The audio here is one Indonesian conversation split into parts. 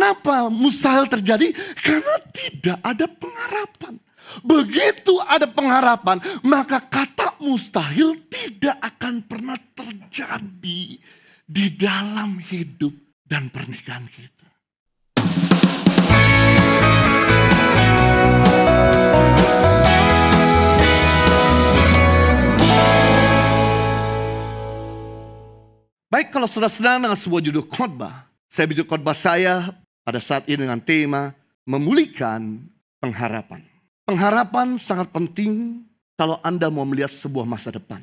Kenapa mustahil terjadi? Karena tidak ada pengharapan. Begitu ada pengharapan, maka kata mustahil tidak akan pernah terjadi di dalam hidup dan pernikahan kita. Baik kalau sudah senang dengan sebuah judul khotbah. Saya judul khotbah saya pada saat ini dengan tema memulihkan pengharapan. Pengharapan sangat penting kalau Anda mau melihat sebuah masa depan.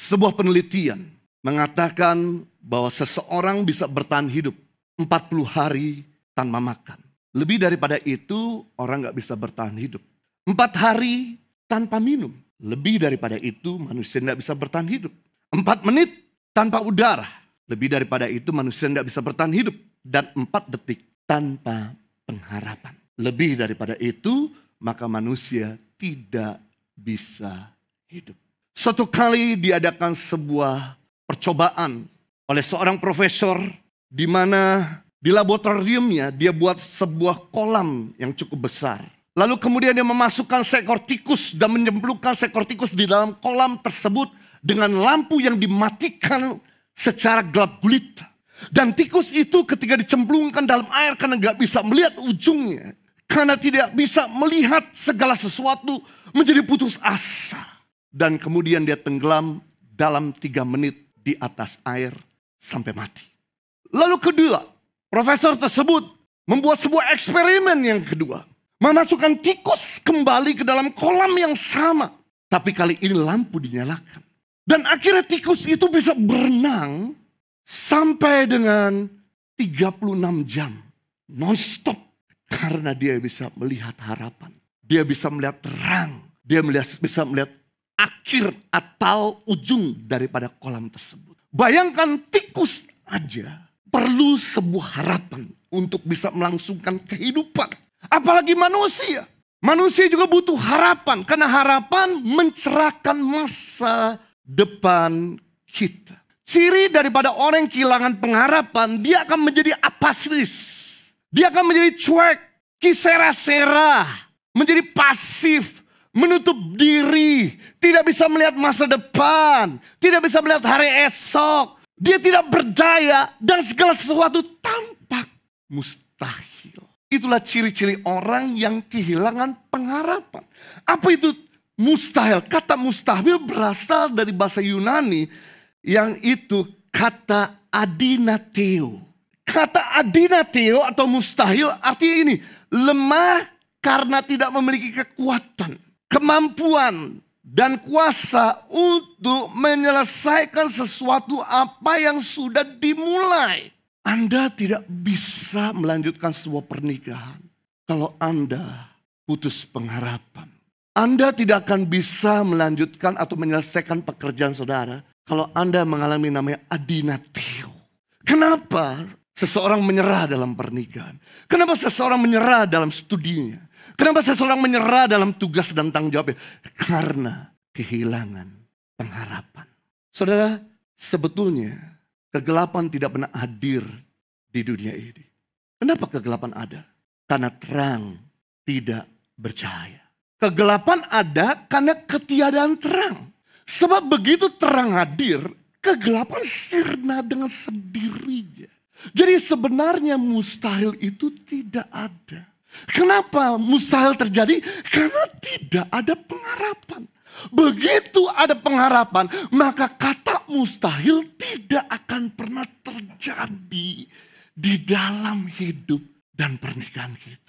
Sebuah penelitian mengatakan bahwa seseorang bisa bertahan hidup 40 hari tanpa makan. Lebih daripada itu orang nggak bisa bertahan hidup. Empat hari tanpa minum. Lebih daripada itu manusia nggak bisa bertahan hidup. Empat menit tanpa udara. Lebih daripada itu manusia tidak bisa bertahan hidup. Dan empat detik tanpa pengharapan. Lebih daripada itu, maka manusia tidak bisa hidup. Suatu kali diadakan sebuah percobaan oleh seorang profesor di mana di laboratoriumnya dia buat sebuah kolam yang cukup besar. Lalu kemudian dia memasukkan seekor tikus dan menyemplukkan seekor tikus di dalam kolam tersebut dengan lampu yang dimatikan secara gelap gulita. Dan tikus itu ketika dicemplungkan dalam air karena nggak bisa melihat ujungnya. Karena tidak bisa melihat segala sesuatu menjadi putus asa. Dan kemudian dia tenggelam dalam tiga menit di atas air sampai mati. Lalu kedua, profesor tersebut membuat sebuah eksperimen yang kedua. Memasukkan tikus kembali ke dalam kolam yang sama. Tapi kali ini lampu dinyalakan. Dan akhirnya tikus itu bisa berenang sampai dengan 36 jam nonstop karena dia bisa melihat harapan. Dia bisa melihat terang, dia melihat, bisa melihat akhir atau ujung daripada kolam tersebut. Bayangkan tikus aja perlu sebuah harapan untuk bisa melangsungkan kehidupan. Apalagi manusia. Manusia juga butuh harapan karena harapan mencerahkan masa depan kita. Ciri daripada orang yang kehilangan pengharapan, dia akan menjadi apatis, Dia akan menjadi cuek, kisera-sera, menjadi pasif, menutup diri, tidak bisa melihat masa depan, tidak bisa melihat hari esok. Dia tidak berdaya dan segala sesuatu tampak mustahil. Itulah ciri-ciri orang yang kehilangan pengharapan. Apa itu mustahil? Kata mustahil berasal dari bahasa Yunani yang itu kata adinateo. Kata adinateo atau mustahil artinya ini lemah karena tidak memiliki kekuatan, kemampuan dan kuasa untuk menyelesaikan sesuatu apa yang sudah dimulai. Anda tidak bisa melanjutkan sebuah pernikahan kalau Anda putus pengharapan. Anda tidak akan bisa melanjutkan atau menyelesaikan pekerjaan saudara kalau Anda mengalami namanya adinatio. Kenapa seseorang menyerah dalam pernikahan? Kenapa seseorang menyerah dalam studinya? Kenapa seseorang menyerah dalam tugas dan tanggung jawabnya? Karena kehilangan pengharapan. Saudara, sebetulnya kegelapan tidak pernah hadir di dunia ini. Kenapa kegelapan ada? Karena terang tidak bercahaya. Kegelapan ada karena ketiadaan terang. Sebab begitu terang hadir, kegelapan sirna dengan sendirinya. Jadi sebenarnya mustahil itu tidak ada. Kenapa mustahil terjadi? Karena tidak ada pengharapan. Begitu ada pengharapan, maka kata mustahil tidak akan pernah terjadi di dalam hidup dan pernikahan kita.